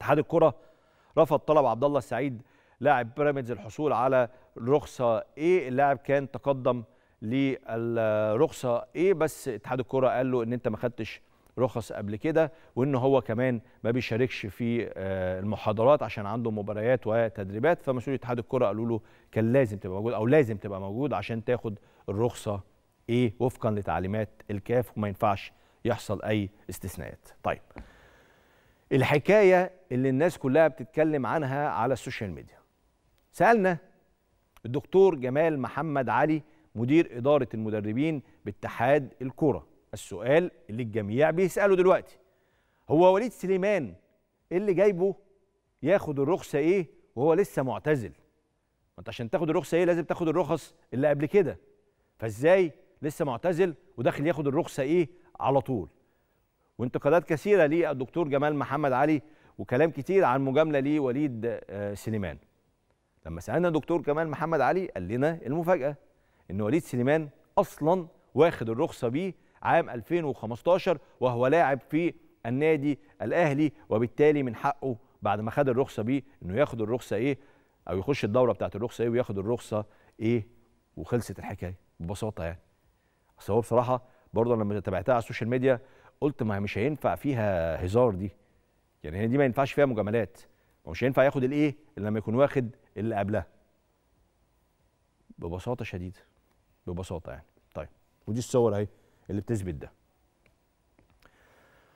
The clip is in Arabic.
اتحاد الكره رفض طلب عبد الله السعيد لاعب بيراميدز الحصول على رخصه ايه اللاعب كان تقدم للرخصه ايه بس اتحاد الكره قال له ان انت ما خدتش رخص قبل كده وان هو كمان ما بيشاركش في آه، المحاضرات عشان عنده مباريات وتدريبات فمسؤول اتحاد الكره قالوا له كان لازم تبقى موجود او لازم تبقى موجود عشان تاخد الرخصه ايه وفقا لتعليمات الكاف وما ينفعش يحصل اي استثناءات طيب الحكايه اللي الناس كلها بتتكلم عنها على السوشيال ميديا سالنا الدكتور جمال محمد علي مدير اداره المدربين باتحاد الكوره السؤال اللي الجميع بيساله دلوقتي هو وليد سليمان اللي جايبه ياخد الرخصه ايه وهو لسه معتزل انت عشان تاخد الرخصه ايه لازم تاخد الرخص اللي قبل كده فازاي لسه معتزل وداخل ياخد الرخصه ايه على طول وانتقادات كثيره للدكتور جمال محمد علي وكلام كتير عن مجامله ليه وليد آه، سليمان لما سالنا الدكتور كمال محمد علي قال لنا المفاجاه ان وليد سليمان اصلا واخد الرخصه بيه عام 2015 وهو لاعب في النادي الاهلي وبالتالي من حقه بعد ما خد الرخصه بيه انه ياخد الرخصه ايه او يخش الدوره بتاعه الرخصه ايه وياخد الرخصه ايه وخلصت الحكايه ببساطه يعني اصل هو بصراحه برضه لما تابعتها على السوشيال ميديا قلت ما مش هينفع فيها هزار دي يعني هي دي ما ينفعش فيها مجاملات مش هينفع ياخد الايه الا لما يكون واخد اللي قبلها ببساطه شديده ببساطه يعني طيب ودي الصور اهي اللي بتثبت ده